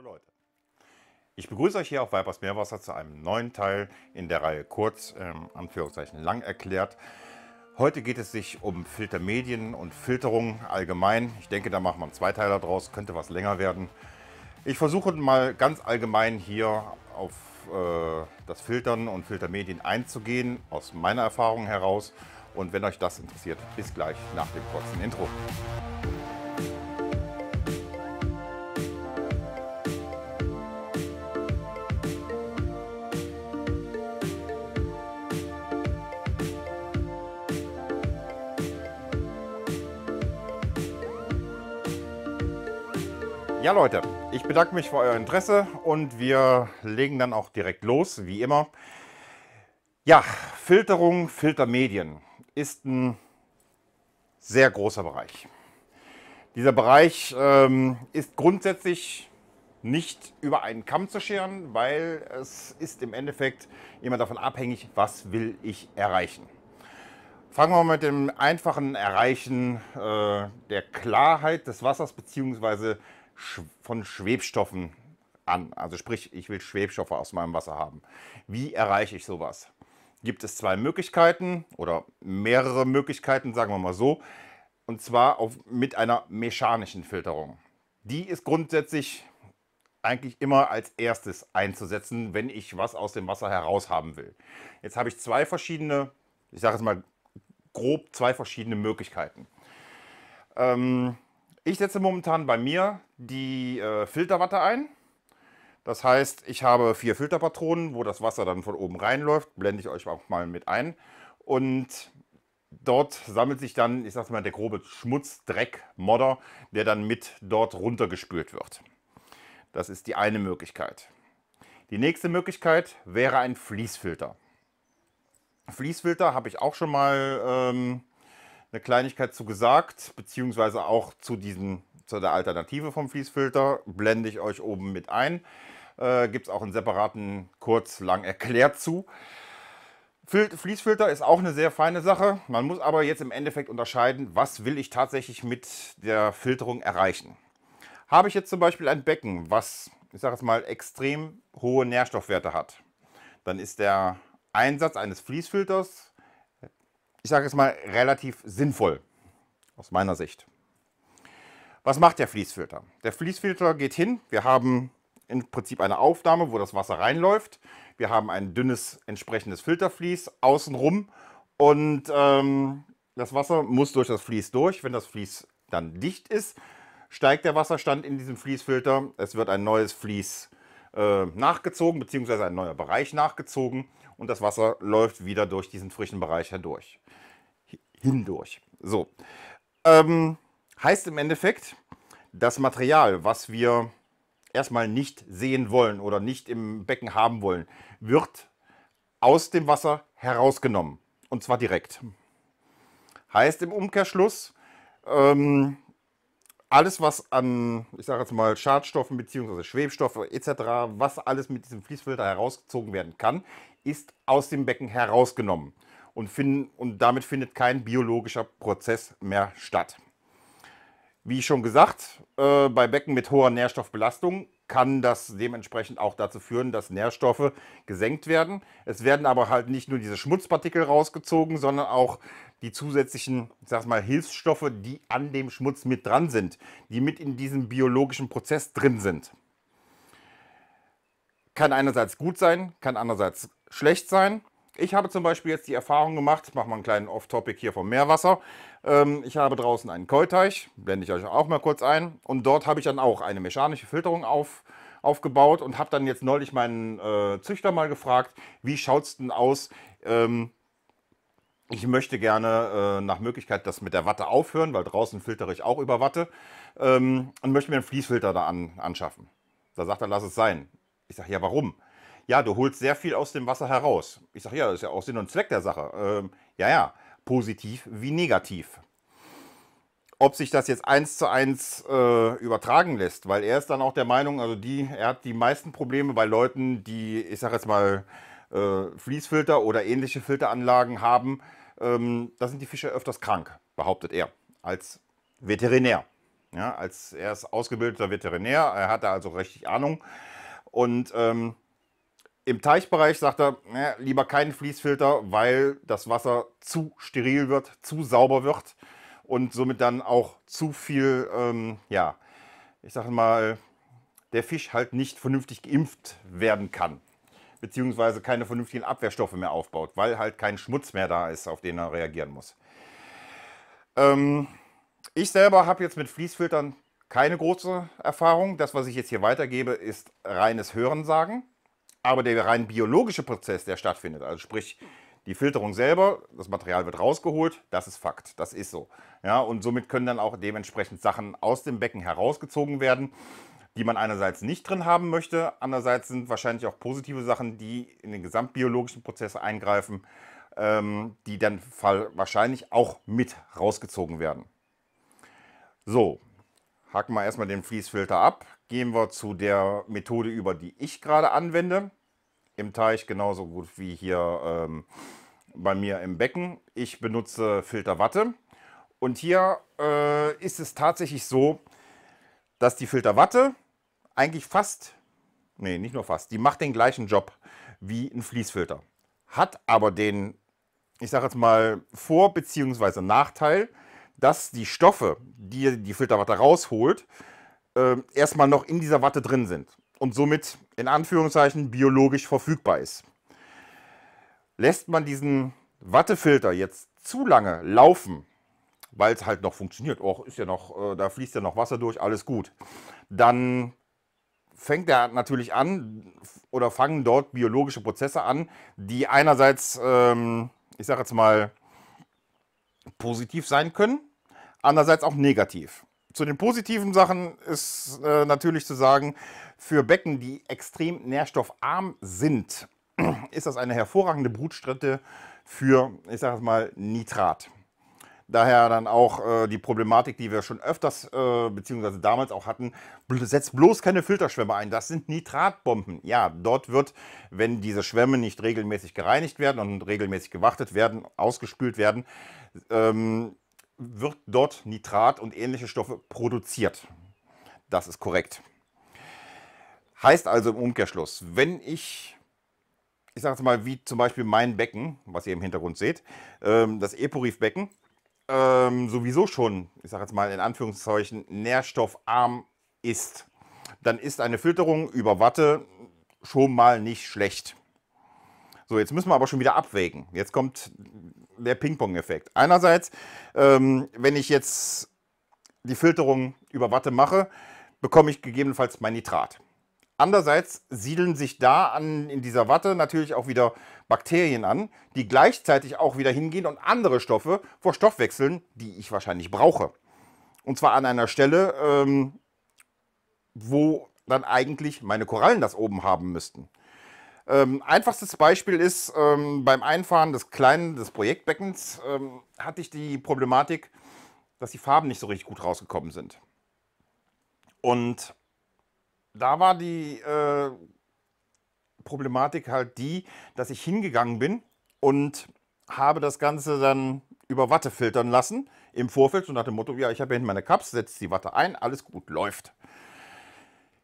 Hallo Leute. Ich begrüße euch hier auf Weibers Meerwasser zu einem neuen Teil in der Reihe kurz, ähm, Anführungszeichen lang erklärt. Heute geht es sich um Filtermedien und Filterung allgemein. Ich denke, da machen wir einen Zweiteiler draus, könnte was länger werden. Ich versuche mal ganz allgemein hier auf äh, das Filtern und Filtermedien einzugehen, aus meiner Erfahrung heraus. Und wenn euch das interessiert, bis gleich nach dem kurzen Intro. Ja Leute, ich bedanke mich für euer Interesse und wir legen dann auch direkt los, wie immer. Ja, Filterung, Filtermedien ist ein sehr großer Bereich. Dieser Bereich ähm, ist grundsätzlich nicht über einen Kamm zu scheren, weil es ist im Endeffekt immer davon abhängig, was will ich erreichen. Fangen wir mit dem einfachen Erreichen äh, der Klarheit des Wassers bzw von Schwebstoffen an. Also sprich, ich will Schwebstoffe aus meinem Wasser haben. Wie erreiche ich sowas? Gibt es zwei Möglichkeiten oder mehrere Möglichkeiten, sagen wir mal so. Und zwar auf, mit einer mechanischen Filterung. Die ist grundsätzlich eigentlich immer als erstes einzusetzen, wenn ich was aus dem Wasser heraus haben will. Jetzt habe ich zwei verschiedene, ich sage es mal grob, zwei verschiedene Möglichkeiten. Ähm, ich setze momentan bei mir die äh, Filterwatte ein. Das heißt, ich habe vier Filterpatronen, wo das Wasser dann von oben reinläuft. Blende ich euch auch mal mit ein. Und dort sammelt sich dann, ich sag's mal, der grobe Schmutz, Dreck, Modder, der dann mit dort runtergespült wird. Das ist die eine Möglichkeit. Die nächste Möglichkeit wäre ein Fließfilter. Fließfilter habe ich auch schon mal ähm, eine Kleinigkeit zu gesagt, beziehungsweise auch zu, diesen, zu der Alternative vom Fließfilter, blende ich euch oben mit ein. Äh, Gibt es auch einen separaten kurz lang erklärt zu. Fließfilter ist auch eine sehr feine Sache. Man muss aber jetzt im Endeffekt unterscheiden, was will ich tatsächlich mit der Filterung erreichen. Habe ich jetzt zum Beispiel ein Becken, was, ich sage es mal, extrem hohe Nährstoffwerte hat, dann ist der Einsatz eines Fließfilters ich sage jetzt mal, relativ sinnvoll aus meiner Sicht. Was macht der Fließfilter? Der Fließfilter geht hin, wir haben im Prinzip eine Aufnahme, wo das Wasser reinläuft. Wir haben ein dünnes entsprechendes Filterflies außenrum und ähm, das Wasser muss durch das Fließ durch. Wenn das Fließ dann dicht ist, steigt der Wasserstand in diesem Fließfilter. Es wird ein neues Vlies äh, nachgezogen, beziehungsweise ein neuer Bereich nachgezogen und das Wasser läuft wieder durch diesen frischen Bereich hindurch. Hindurch. So. Ähm, heißt im Endeffekt, das Material, was wir erstmal nicht sehen wollen oder nicht im Becken haben wollen, wird aus dem Wasser herausgenommen. Und zwar direkt. Heißt im Umkehrschluss, ähm, alles, was an, ich sage jetzt mal, Schadstoffen bzw. Schwebstoffe etc., was alles mit diesem Fließfilter herausgezogen werden kann, ist aus dem Becken herausgenommen. Und, find, und damit findet kein biologischer Prozess mehr statt. Wie schon gesagt, äh, bei Becken mit hoher Nährstoffbelastung kann das dementsprechend auch dazu führen, dass Nährstoffe gesenkt werden. Es werden aber halt nicht nur diese Schmutzpartikel rausgezogen, sondern auch die zusätzlichen, ich sag mal, Hilfsstoffe, die an dem Schmutz mit dran sind, die mit in diesem biologischen Prozess drin sind. Kann einerseits gut sein, kann andererseits schlecht sein. Ich habe zum Beispiel jetzt die Erfahrung gemacht, mache mal einen kleinen Off-Topic hier vom Meerwasser. Ähm, ich habe draußen einen Keuteich, blende ich euch auch mal kurz ein. Und dort habe ich dann auch eine mechanische Filterung auf, aufgebaut und habe dann jetzt neulich meinen äh, Züchter mal gefragt, wie schaut es denn aus? Ähm, ich möchte gerne äh, nach Möglichkeit das mit der Watte aufhören, weil draußen filtere ich auch über Watte ähm, und möchte mir einen Fließfilter da an, anschaffen. Da sagt er, lass es sein. Ich sage, ja, warum? ja, du holst sehr viel aus dem Wasser heraus. Ich sage, ja, das ist ja auch Sinn und Zweck der Sache. Ähm, ja, ja, positiv wie negativ. Ob sich das jetzt eins zu eins äh, übertragen lässt, weil er ist dann auch der Meinung, also die, er hat die meisten Probleme bei Leuten, die, ich sage jetzt mal, äh, Fließfilter oder ähnliche Filteranlagen haben. Ähm, da sind die Fische öfters krank, behauptet er, als Veterinär. Ja, als er ist ausgebildeter Veterinär, er hat da also richtig Ahnung. Und ähm, im Teichbereich sagt er, ne, lieber keinen Fließfilter, weil das Wasser zu steril wird, zu sauber wird und somit dann auch zu viel, ähm, ja, ich sage mal, der Fisch halt nicht vernünftig geimpft werden kann, beziehungsweise keine vernünftigen Abwehrstoffe mehr aufbaut, weil halt kein Schmutz mehr da ist, auf den er reagieren muss. Ähm, ich selber habe jetzt mit Fließfiltern keine große Erfahrung. Das, was ich jetzt hier weitergebe, ist reines Hörensagen. Aber der rein biologische Prozess, der stattfindet, also sprich die Filterung selber, das Material wird rausgeholt, das ist Fakt, das ist so. Ja, und somit können dann auch dementsprechend Sachen aus dem Becken herausgezogen werden, die man einerseits nicht drin haben möchte, andererseits sind wahrscheinlich auch positive Sachen, die in den gesamtbiologischen Prozess eingreifen, ähm, die dann wahrscheinlich auch mit rausgezogen werden. So, hacken wir erstmal den Fließfilter ab, gehen wir zu der Methode über, die ich gerade anwende im Teich genauso gut wie hier ähm, bei mir im Becken. Ich benutze Filterwatte und hier äh, ist es tatsächlich so, dass die Filterwatte eigentlich fast, nee, nicht nur fast, die macht den gleichen Job wie ein Fließfilter. Hat aber den, ich sage jetzt mal, Vor- bzw. Nachteil, dass die Stoffe, die die Filterwatte rausholt, äh, erstmal noch in dieser Watte drin sind und somit in Anführungszeichen biologisch verfügbar ist. Lässt man diesen Wattefilter jetzt zu lange laufen, weil es halt noch funktioniert, oh, ist ja noch, äh, da fließt ja noch Wasser durch, alles gut, dann fängt er natürlich an oder fangen dort biologische Prozesse an, die einerseits, ähm, ich sage jetzt mal, positiv sein können, andererseits auch negativ zu den positiven Sachen ist äh, natürlich zu sagen, für Becken, die extrem nährstoffarm sind, ist das eine hervorragende Brutstätte für, ich sage mal, Nitrat. Daher dann auch äh, die Problematik, die wir schon öfters, äh, beziehungsweise damals auch hatten, setzt bloß keine Filterschwämme ein. Das sind Nitratbomben. Ja, dort wird, wenn diese Schwämme nicht regelmäßig gereinigt werden und regelmäßig gewartet werden, ausgespült werden, ähm, wird dort Nitrat und ähnliche Stoffe produziert. Das ist korrekt. Heißt also im Umkehrschluss, wenn ich, ich sage es mal, wie zum Beispiel mein Becken, was ihr im Hintergrund seht, ähm, das Eporif-Becken, ähm, sowieso schon, ich sage jetzt mal in Anführungszeichen, nährstoffarm ist, dann ist eine Filterung über Watte schon mal nicht schlecht. So, jetzt müssen wir aber schon wieder abwägen. Jetzt kommt der Ping-Pong-Effekt. Einerseits, ähm, wenn ich jetzt die Filterung über Watte mache, bekomme ich gegebenenfalls mein Nitrat. Andererseits siedeln sich da an, in dieser Watte natürlich auch wieder Bakterien an, die gleichzeitig auch wieder hingehen und andere Stoffe vor Stoff wechseln, die ich wahrscheinlich brauche. Und zwar an einer Stelle, ähm, wo dann eigentlich meine Korallen das oben haben müssten. Ähm, einfachstes Beispiel ist, ähm, beim Einfahren des kleinen, des Projektbeckens ähm, hatte ich die Problematik, dass die Farben nicht so richtig gut rausgekommen sind. Und da war die äh, Problematik halt die, dass ich hingegangen bin und habe das Ganze dann über Watte filtern lassen im Vorfeld, so nach dem Motto, ja, ich habe ja hinten meine Cups, setze die Watte ein, alles gut, läuft.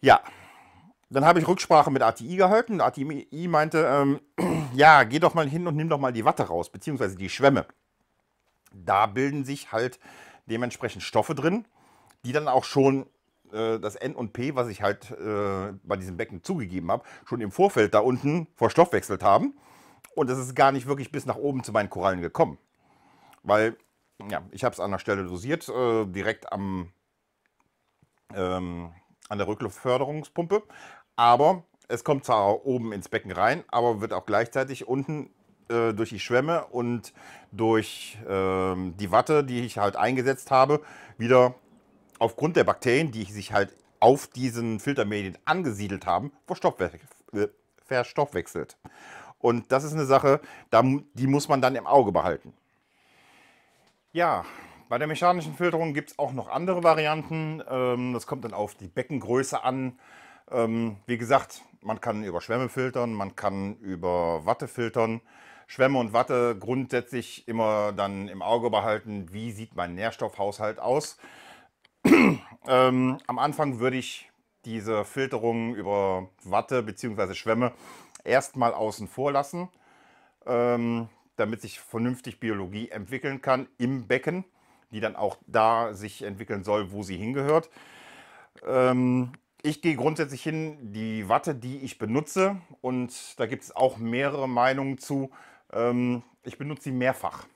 Ja, dann habe ich Rücksprache mit ATI gehalten. ATI meinte, ähm, ja, geh doch mal hin und nimm doch mal die Watte raus, beziehungsweise die Schwämme. Da bilden sich halt dementsprechend Stoffe drin, die dann auch schon äh, das N und P, was ich halt äh, bei diesem Becken zugegeben habe, schon im Vorfeld da unten verstoffwechselt haben. Und das ist gar nicht wirklich bis nach oben zu meinen Korallen gekommen. Weil, ja, ich habe es an der Stelle dosiert, äh, direkt am... Ähm, an der Rückluftförderungspumpe, aber es kommt zwar oben ins Becken rein, aber wird auch gleichzeitig unten äh, durch die Schwämme und durch äh, die Watte, die ich halt eingesetzt habe, wieder aufgrund der Bakterien, die sich halt auf diesen Filtermedien angesiedelt haben, äh, verstoffwechselt. Und das ist eine Sache, die muss man dann im Auge behalten. Ja, bei der mechanischen Filterung gibt es auch noch andere Varianten. Ähm, das kommt dann auf die Beckengröße an. Ähm, wie gesagt, man kann über Schwämme filtern, man kann über Watte filtern. Schwämme und Watte grundsätzlich immer dann im Auge behalten, wie sieht mein Nährstoffhaushalt aus. ähm, am Anfang würde ich diese Filterung über Watte bzw. Schwämme erstmal außen vor lassen, ähm, damit sich vernünftig Biologie entwickeln kann im Becken, die dann auch da sich entwickeln soll, wo sie hingehört. Ähm, ich gehe grundsätzlich hin, die Watte, die ich benutze, und da gibt es auch mehrere Meinungen zu, ähm, ich benutze sie mehrfach.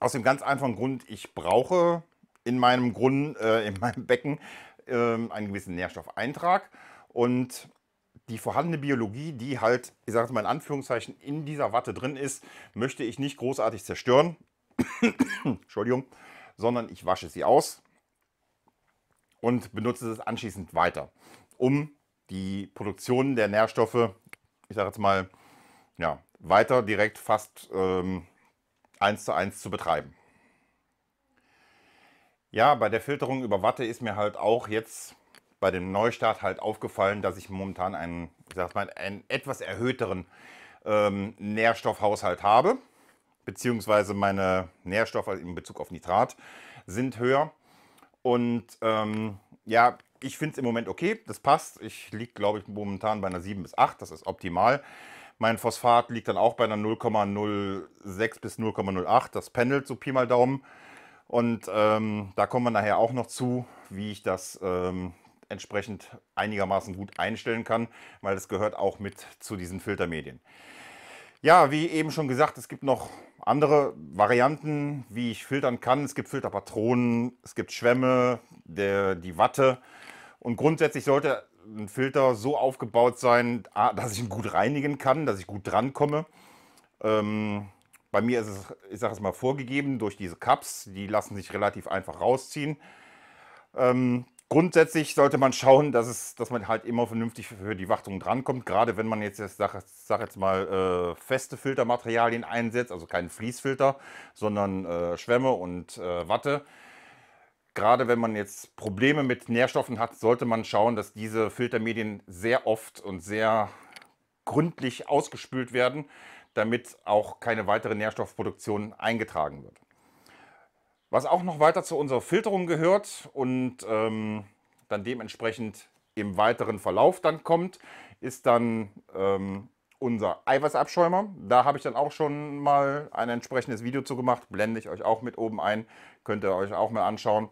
Aus dem ganz einfachen Grund, ich brauche in meinem, Grund, äh, in meinem Becken äh, einen gewissen Nährstoffeintrag und die vorhandene Biologie, die halt, ich sage es mal in Anführungszeichen, in dieser Watte drin ist, möchte ich nicht großartig zerstören. Entschuldigung, sondern ich wasche sie aus und benutze es anschließend weiter, um die Produktion der Nährstoffe, ich sage jetzt mal, ja, weiter direkt fast ähm, eins zu eins zu betreiben. Ja, bei der Filterung über Watte ist mir halt auch jetzt bei dem Neustart halt aufgefallen, dass ich momentan einen, ich sag mal, einen etwas erhöhteren ähm, Nährstoffhaushalt habe, beziehungsweise meine Nährstoffe in Bezug auf Nitrat sind höher. Und ähm, ja, ich finde es im Moment okay, das passt. Ich liege, glaube ich, momentan bei einer 7 bis 8, das ist optimal. Mein Phosphat liegt dann auch bei einer 0,06 bis 0,08, das pendelt so Pi mal Daumen. Und ähm, da kommen wir nachher auch noch zu, wie ich das ähm, entsprechend einigermaßen gut einstellen kann, weil das gehört auch mit zu diesen Filtermedien. Ja, wie eben schon gesagt, es gibt noch andere Varianten, wie ich filtern kann. Es gibt Filterpatronen, es gibt Schwämme, der, die Watte. Und grundsätzlich sollte ein Filter so aufgebaut sein, dass ich ihn gut reinigen kann, dass ich gut drankomme. Ähm, bei mir ist es, ich sage es mal, vorgegeben durch diese Cups. Die lassen sich relativ einfach rausziehen. Ähm, Grundsätzlich sollte man schauen, dass, es, dass man halt immer vernünftig für die Wartung drankommt. Gerade wenn man jetzt, sag, sag, jetzt mal, äh, feste Filtermaterialien einsetzt, also keinen Fließfilter, sondern äh, Schwämme und äh, Watte. Gerade wenn man jetzt Probleme mit Nährstoffen hat, sollte man schauen, dass diese Filtermedien sehr oft und sehr gründlich ausgespült werden, damit auch keine weitere Nährstoffproduktion eingetragen wird was auch noch weiter zu unserer Filterung gehört und ähm, dann dementsprechend im weiteren Verlauf dann kommt, ist dann ähm, unser Eiweißabschäumer. Da habe ich dann auch schon mal ein entsprechendes Video zu gemacht, blende ich euch auch mit oben ein, könnt ihr euch auch mal anschauen.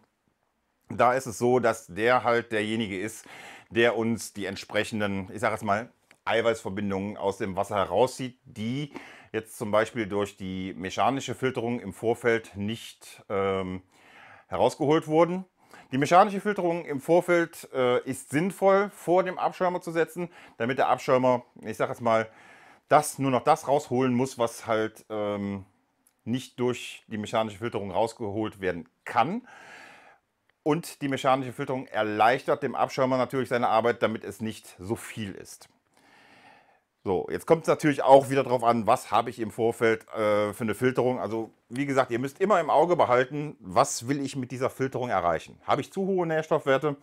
Da ist es so, dass der halt derjenige ist, der uns die entsprechenden, ich sage jetzt mal, Eiweißverbindungen aus dem Wasser herauszieht, die jetzt zum Beispiel durch die mechanische Filterung im Vorfeld nicht ähm, herausgeholt wurden. Die mechanische Filterung im Vorfeld äh, ist sinnvoll vor dem Abschäumer zu setzen, damit der Abschäumer, ich sage jetzt mal, das nur noch das rausholen muss, was halt ähm, nicht durch die mechanische Filterung rausgeholt werden kann. Und die mechanische Filterung erleichtert dem Abschäumer natürlich seine Arbeit, damit es nicht so viel ist. So, jetzt kommt es natürlich auch wieder darauf an, was habe ich im Vorfeld äh, für eine Filterung. Also wie gesagt, ihr müsst immer im Auge behalten, was will ich mit dieser Filterung erreichen. Habe ich zu hohe Nährstoffwerte,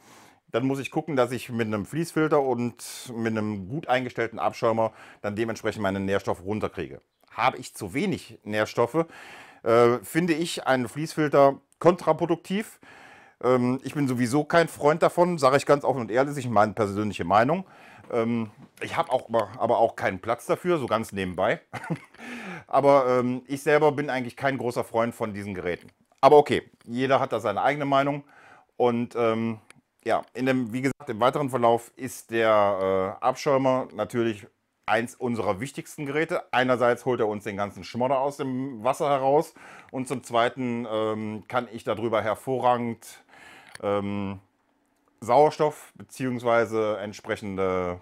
dann muss ich gucken, dass ich mit einem Fließfilter und mit einem gut eingestellten Abschäumer dann dementsprechend meinen Nährstoff runterkriege. Habe ich zu wenig Nährstoffe, äh, finde ich einen Fließfilter kontraproduktiv. Ähm, ich bin sowieso kein Freund davon, sage ich ganz offen und ehrlich, ist meine persönliche Meinung. Ähm, ich habe auch, aber auch keinen Platz dafür, so ganz nebenbei. aber ähm, ich selber bin eigentlich kein großer Freund von diesen Geräten. Aber okay, jeder hat da seine eigene Meinung. Und ähm, ja, in dem, wie gesagt, im weiteren Verlauf ist der äh, Abschirmer natürlich eins unserer wichtigsten Geräte. Einerseits holt er uns den ganzen Schmodder aus dem Wasser heraus und zum Zweiten ähm, kann ich darüber hervorragend ähm, Sauerstoff bzw. entsprechende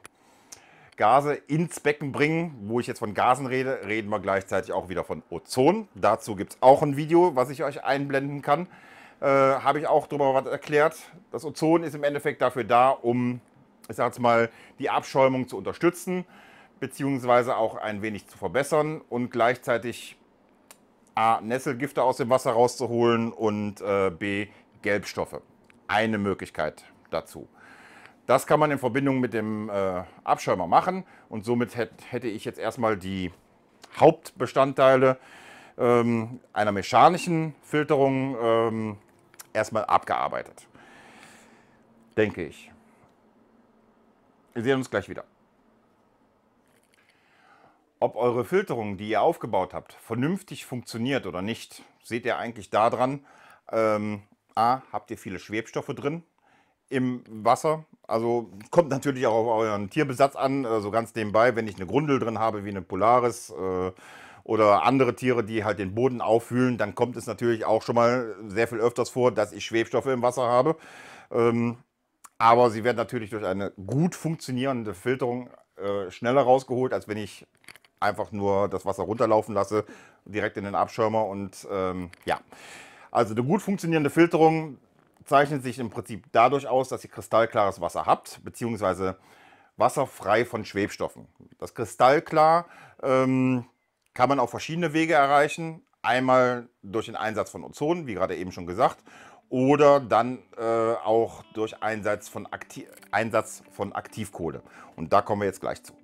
Gase ins Becken bringen. Wo ich jetzt von Gasen rede, reden wir gleichzeitig auch wieder von Ozon. Dazu gibt es auch ein Video, was ich euch einblenden kann. Äh, Habe ich auch darüber was erklärt. Das Ozon ist im Endeffekt dafür da, um, ich sage mal, die Abschäumung zu unterstützen, beziehungsweise auch ein wenig zu verbessern und gleichzeitig A, Nesselgifte aus dem Wasser rauszuholen und äh, B, Gelbstoffe. Eine Möglichkeit dazu. Das kann man in Verbindung mit dem äh, Abschirmer machen und somit hätte ich jetzt erstmal die Hauptbestandteile ähm, einer mechanischen Filterung ähm, erstmal abgearbeitet. Denke ich. Wir sehen uns gleich wieder. Ob eure Filterung, die ihr aufgebaut habt, vernünftig funktioniert oder nicht, seht ihr eigentlich daran, ähm, a, habt ihr viele Schwebstoffe drin, im Wasser. Also kommt natürlich auch auf euren Tierbesatz an, so also ganz nebenbei, wenn ich eine Grundel drin habe, wie eine Polaris äh, oder andere Tiere, die halt den Boden auffühlen, dann kommt es natürlich auch schon mal sehr viel öfters vor, dass ich Schwebstoffe im Wasser habe. Ähm, aber sie werden natürlich durch eine gut funktionierende Filterung äh, schneller rausgeholt, als wenn ich einfach nur das Wasser runterlaufen lasse, direkt in den Abschirmer und ähm, ja. Also eine gut funktionierende Filterung zeichnet sich im Prinzip dadurch aus, dass ihr kristallklares Wasser habt, beziehungsweise Wasser frei von Schwebstoffen. Das Kristallklar ähm, kann man auf verschiedene Wege erreichen. Einmal durch den Einsatz von Ozon, wie gerade eben schon gesagt, oder dann äh, auch durch Einsatz von, Einsatz von Aktivkohle. Und da kommen wir jetzt gleich zu.